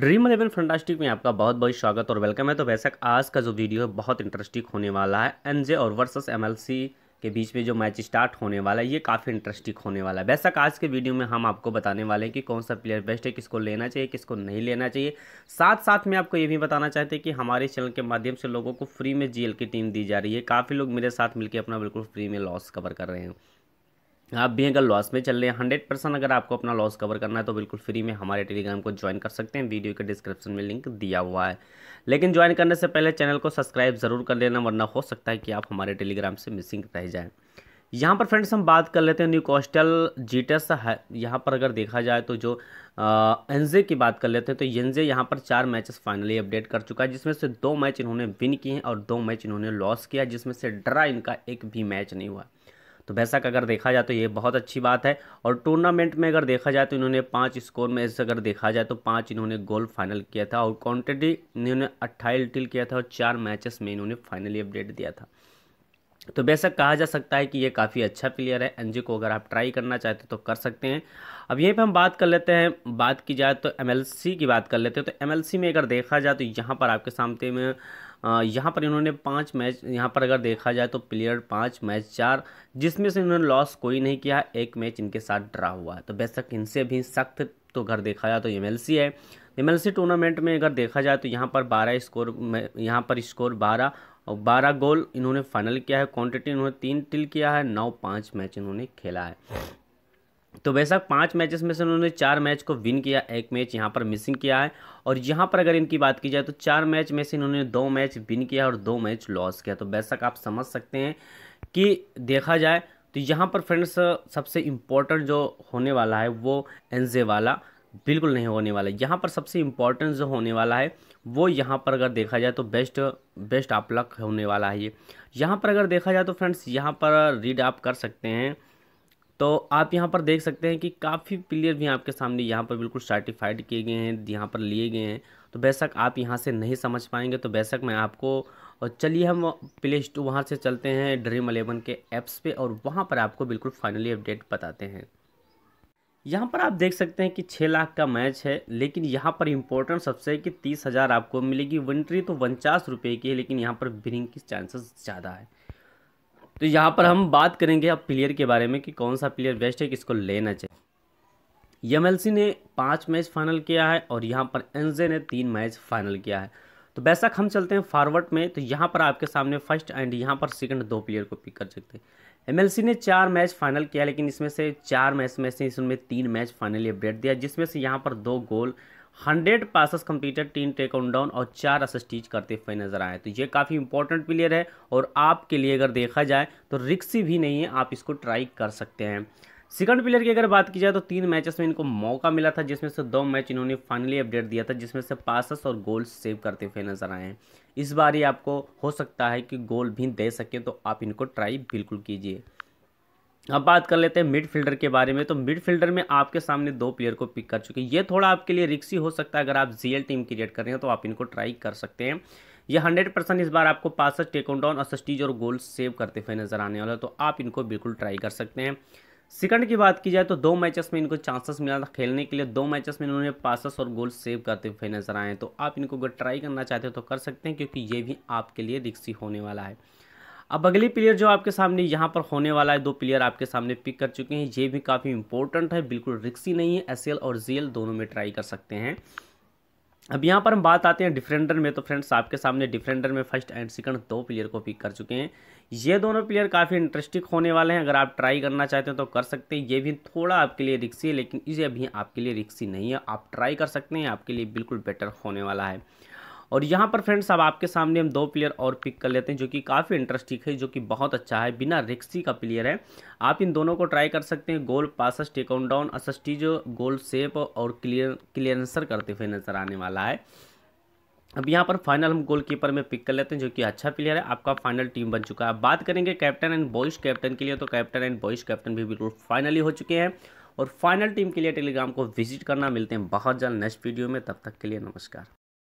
dream eleven फंडास्टिक में आपका बहुत बहुत स्वागत और वेलकम है तो वैसे आज का जो वीडियो है बहुत इंटरेस्टिंग होने वाला है एनजे और वर्सेस एमएलसी के बीच में जो मैच स्टार्ट होने वाला है ये काफ़ी इंटरेस्टिंग होने वाला है वैसा आज के वीडियो में हम आपको बताने वाले हैं कि कौन सा प्लेयर बेस्ट है किसको लेना चाहिए किसको नहीं लेना चाहिए साथ साथ में आपको ये भी बताना चाहते हैं कि हमारे चैनल के माध्यम से लोगों को फ्री में जीएल की टीम दी जा रही है काफ़ी लोग मेरे साथ मिलकर अपना बिल्कुल फ्री में लॉस कवर कर रहे हैं आप भी अगर लॉस में चल रहे हैं हंड्रेड परसेंट अगर आपको अपना लॉस कवर करना है तो बिल्कुल फ्री में हमारे टेलीग्राम को ज्वाइन कर सकते हैं वीडियो के डिस्क्रिप्शन में लिंक दिया हुआ है लेकिन ज्वाइन करने से पहले चैनल को सब्सक्राइब ज़रूर कर लेना वरना हो सकता है कि आप हमारे टेलीग्राम से मिसिंग रह जाएँ यहाँ पर फ्रेंड्स हम बात कर लेते हैं न्यू कॉस्टल जीटस है यहाँ पर अगर देखा जाए तो जो एनजे की बात कर लेते हैं तो एनजे यहाँ पर चार मैचेस फाइनली अपडेट कर चुका है जिसमें से दो मैच इन्होंने विन किए हैं और दो मैच इन्होंने लॉस किया जिसमें से ड्रा इनका एक भी मैच नहीं हुआ तो वैसा अगर देखा जाए तो ये बहुत अच्छी बात है और टूर्नामेंट में अगर देखा जाए तो इन्होंने पाँच स्कोर में से अगर देखा जाए तो पाँच इन्होंने गोल फाइनल किया था और क्वान्टिटी इन्होंने अट्ठाईस टिल किया था और चार मैचेस में इन्होंने फाइनली अपडेट दिया था तो बेशक कहा जा सकता है कि ये काफ़ी अच्छा प्लेयर है एनजी को अगर आप ट्राई करना चाहते तो कर सकते हैं अब यहीं पे हम बात कर लेते हैं बात की जाए तो एमएलसी की बात कर लेते हैं तो एमएलसी में अगर देखा जाए तो यहाँ पर आपके सामने में यहाँ पर इन्होंने पाँच मैच यहाँ पर अगर देखा जाए तो प्लेयर पाँच मैच चार जिसमें से इन्होंने लॉस कोई नहीं किया एक मैच इनके साथ ड्रा हुआ है तो बेशक इनसे भी सख्त तो अगर देखा जाए तो एम है एम टूर्नामेंट में अगर देखा जाए तो यहाँ पर बारह स्कोर यहाँ पर स्कोर बारह और बारह गोल इन्होंने फाइनल किया है क्वान्टिटी इन्होंने तीन टिल किया है नौ पाँच मैच इन्होंने खेला है तो वैसा पांच मैचेस में से उन्होंने चार मैच को विन किया एक मैच यहाँ पर मिसिंग किया है और यहाँ पर अगर इनकी बात की जाए तो चार मैच में से इन्होंने दो मैच विन किया और दो मैच लॉस किया तो वैसा आप समझ सकते हैं कि देखा जाए तो यहाँ पर फ्रेंड्स सबसे इम्पोर्टेंट जो होने वाला है वो एनजे वाला बिल्कुल नहीं होने वाला यहाँ पर सबसे इम्पोर्टेंट जो होने वाला है वो यहाँ पर अगर देखा जाए तो बेस्ट बेस्ट आप लक होने वाला है ये यहाँ पर अगर देखा जाए तो फ्रेंड्स यहाँ पर रीड आप कर सकते हैं तो आप यहाँ पर देख सकते हैं कि काफ़ी प्लेयर भी आपके सामने यहाँ पर बिल्कुल सर्टिफाइड किए गए हैं यहाँ पर लिए गए हैं तो बेशक आप यहाँ से नहीं समझ पाएंगे तो बेशक मैं आपको और चलिए हम प्ले स्टोर वहाँ से चलते हैं ड्रीम अलेवन के ऐप्स पे और वहाँ पर आपको बिल्कुल फाइनली अपडेट बताते हैं यहाँ पर आप देख सकते हैं कि छः लाख का मैच है लेकिन यहाँ पर इम्पोर्टेंट सबसे कि तीस हज़ार आपको मिलेगी वनट्री तो उनचास रुपये की है लेकिन यहाँ पर बिनिंग की चांसेस ज़्यादा है तो यहाँ पर हम बात करेंगे अब प्लेयर के बारे में कि कौन सा प्लेयर बेस्ट है किसको लेना चाहिए यमएलसी ने पाँच मैच फाइनल किया है और यहाँ पर एनजे ने तीन मैच फाइनल किया है तो वैसा हम चलते हैं फॉरवर्ड में तो यहाँ पर आपके सामने फर्स्ट एंड यहाँ पर सेकंड दो प्लेयर को पिक कर सकते हैं एम ने चार मैच फाइनल किया लेकिन इसमें से चार मैच में से इसमें तीन मैच फाइनल ये दिया जिसमें से यहाँ पर दो गोल हंड्रेड पासस कंप्लीटेड तीन टेकआउट डाउन और चार असिस्टीज करते हुए नजर आए तो ये काफ़ी इंपॉर्टेंट प्लेयर है और आपके लिए अगर देखा जाए तो रिक्सी भी नहीं है आप इसको ट्राई कर सकते हैं सेकंड प्लेयर की अगर बात की जाए तो तीन मैचेस में इनको मौका मिला था जिसमें से दो मैच इन्होंने फाइनली अपडेट दिया था जिसमें से पासस और गोल सेव करते हुए नजर आए हैं इस बार ही आपको हो सकता है कि गोल भी दे सकें तो आप इनको ट्राई बिल्कुल कीजिए अब बात कर लेते हैं मिड फील्डर के बारे में तो मिड फील्डर में आपके सामने दो प्लेयर को पिक कर चुके हैं ये थोड़ा आपके लिए रिक्सी हो सकता है अगर आप जीएल टीम क्रिएट कर रहे हैं तो आप इनको ट्राई कर सकते हैं ये हंड्रेड परसेंट इस बार आपको पासठ टेकोडाउन असस्टीज और गोल सेव करते हुए नजर आने वाला तो आप इनको बिल्कुल ट्राई कर सकते हैं सेकंड की बात की जाए तो दो मैचेस में इनको चांसेस मिला था खेलने के लिए दो मैचेस में इन्होंने पासस और गोल सेव करते हुए नजर आए तो आप इनको अगर ट्राई करना चाहते हो तो कर सकते हैं क्योंकि ये भी आपके लिए रिक्सी होने वाला है अब अगले प्लेयर जो आपके सामने यहाँ पर होने वाला है दो प्लेयर आपके सामने पिक कर चुके हैं ये भी काफ़ी इंपॉर्टेंट है बिल्कुल रिक्सी नहीं है एस और जी दोनों में ट्राई कर सकते हैं अब यहाँ पर हम बात आते हैं डिफेंडर में तो फ्रेंड्स आपके सामने डिफेंडर में फर्स्ट एंड सेकंड दो प्लेयर को पिक कर चुके हैं ये दोनों प्लेयर काफ़ी इंटरेस्टिंग होने वाले हैं अगर आप ट्राई करना चाहते हैं तो कर सकते हैं ये भी थोड़ा आपके लिए रिक्सी है लेकिन ये अभी आपके लिए रिक्सी नहीं है आप ट्राई कर सकते हैं आपके लिए बिल्कुल बेटर होने वाला है और यहाँ पर फ्रेंड्स अब आपके सामने हम दो प्लेयर और पिक कर लेते हैं जो कि काफ़ी इंटरेस्टिंग है जो कि बहुत अच्छा है बिना रिक्सी का प्लेयर है आप इन दोनों को ट्राई कर सकते हैं गोल पासस टेकआउन डाउन असस्टी जो गोल सेप और क्लियर क्लियरेंसर करते हुए नजर आने वाला है अब यहाँ पर फाइनल हम गोलकीपर में पिक कर लेते हैं जो कि अच्छा प्लेयर है आपका फाइनल टीम बन चुका है बात करेंगे कैप्टन एंड बॉयज़ कैप्टन के लिए तो कैप्टन एंड बॉयज़ कैप्टन भी बिल्कुल फाइनली हो चुके हैं और फाइनल टीम के लिए टेलीग्राम को विजिट करना मिलते हैं बहुत जल्द नेक्स्ट वीडियो में तब तक के लिए नमस्कार